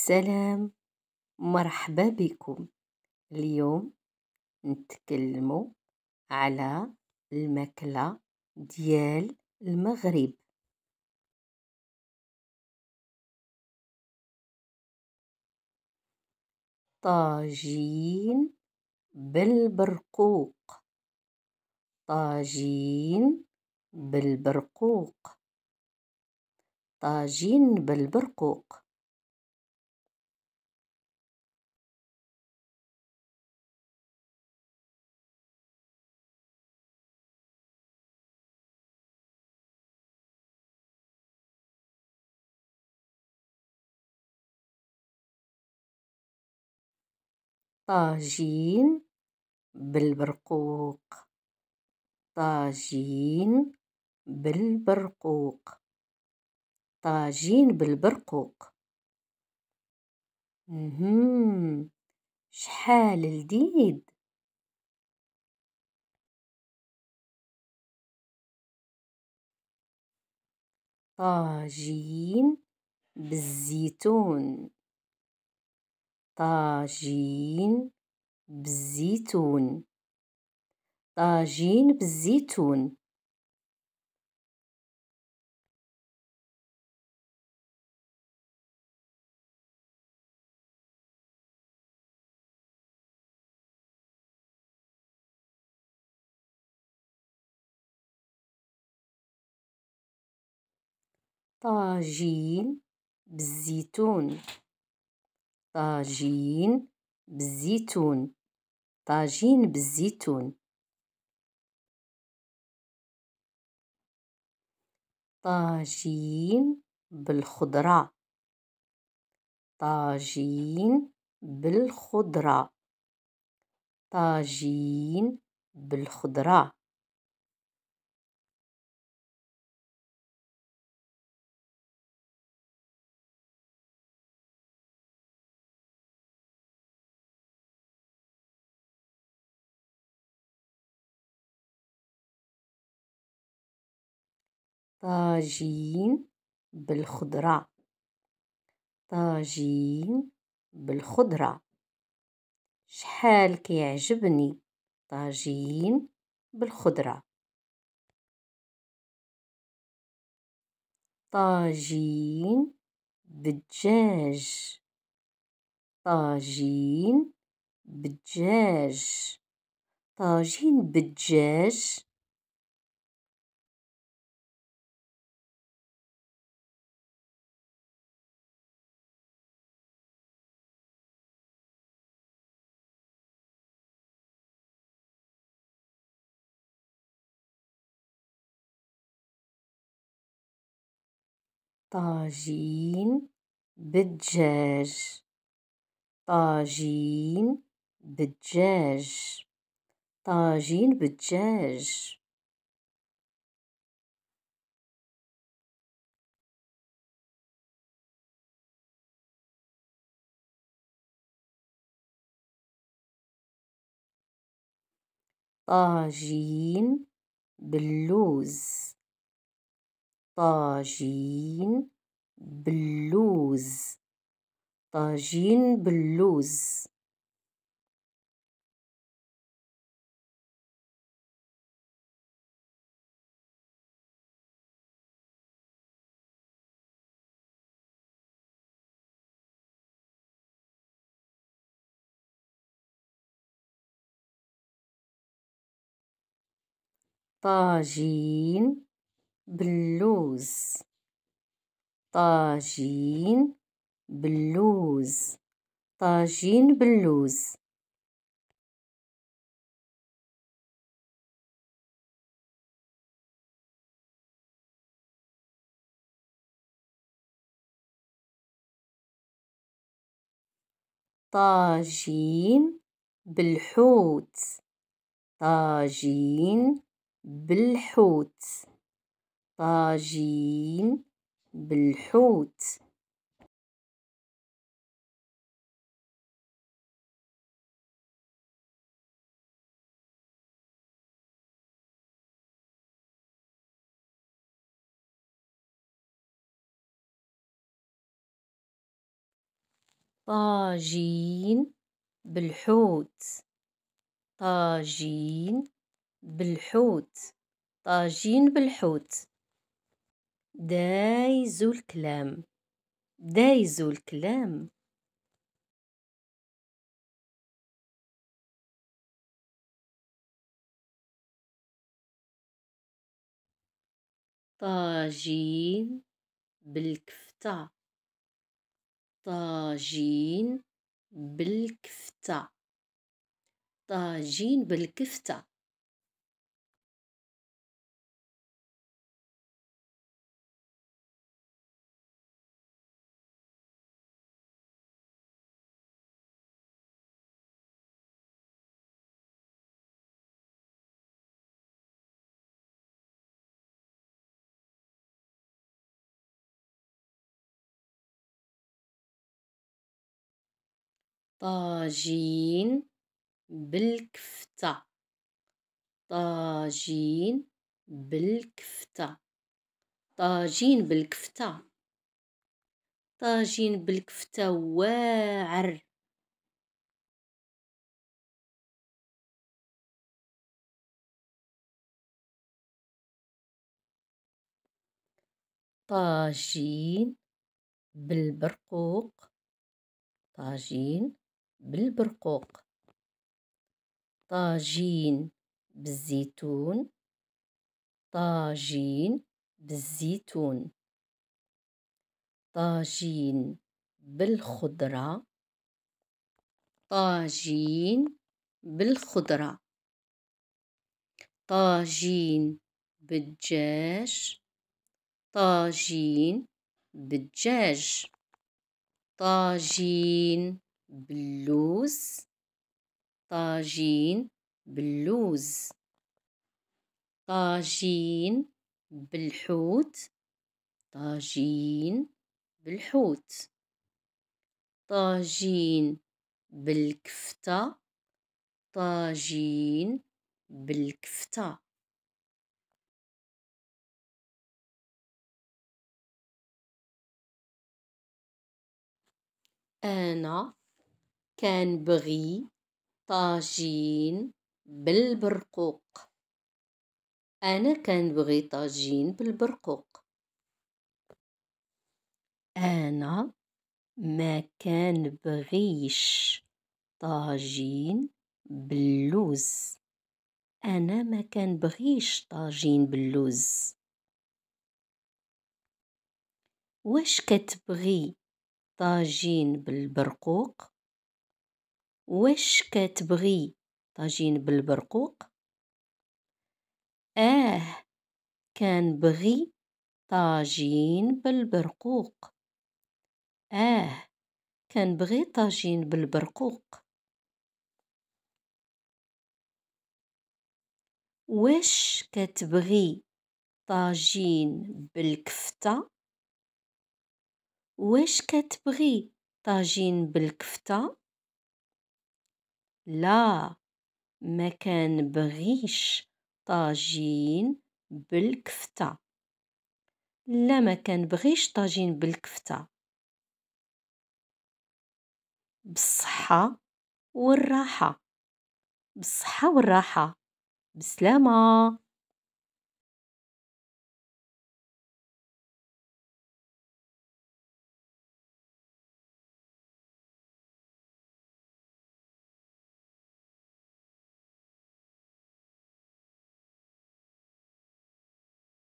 السلام مرحبا بكم اليوم نتكلمو على الماكلة ديال المغرب طاجين بالبرقوق طاجين بالبرقوق طاجين بالبرقوق طاجين بالبرقوق طاجين بالبرقوق طاجين بالبرقوق شحال لذيذ طاجين بالزيتون طاجين بالزيتون طاجين بالزيتون طاجين بالزيتون طاجين بالزيتون طاجين بالزيتون طاجين بالخضرة طاجين بالخضرة طاجين بالخضرة طاجين بالخضرة طاجين بالخضرة شحال كيعجبني طاجين بالخضرة طاجين بالدجاج طاجين بالدجاج طاجين بالدجاج طاجين بالدجاج طاجين بالدجاج طاجين بالدجاج طاجين باللوز طاجين باللوز طاجين باللوز طاجين بلوز طاجين بلوز طاجين بلوز طاجين بالحوت طاجين بالحوت طاجين بالحوت طاجين بالحوت طاجين بالحوت طاجين بالحوت دايزو الكلام دايزو الكلام طاجين بالكفتة طاجين بالكفتة طاجين بالكفتة طاجين بالكفتة طاجين بالكفتة طاجين بالكفتة طاجين بالكفتة واعر طاجين بالبرقوق طاجين بالبرقوق طاجين بالزيتون طاجين بالزيتون طاجين بالخضرة طاجين بالخضرة طاجين بالدجاج طاجين بالدجاج طاجين بلوز طاجين باللوز طاجين بالحوت طاجين بالحوت طاجين بالكفتة طاجين بالكفتة أنا بغي طاجين بالبرقوق أنا بغي طاجين بالبرقوق أنا ما بغيش طاجين باللوز أنا ما بغيش طاجين باللوز واش كتبغي طاجين بالبرقوق واش كتبغي طاجين بالبرقوق اه بغي طاجين بالبرقوق اه بغي طاجين بالبرقوق واش كتبغي طاجين بالكفتة واش كتبغي طاجين بالكفتة لا ما بغيش طاجين بالكفتة لا ما بغيش طاجين بالكفتة بالصحة والراحة بالصحة والراحة بسلامة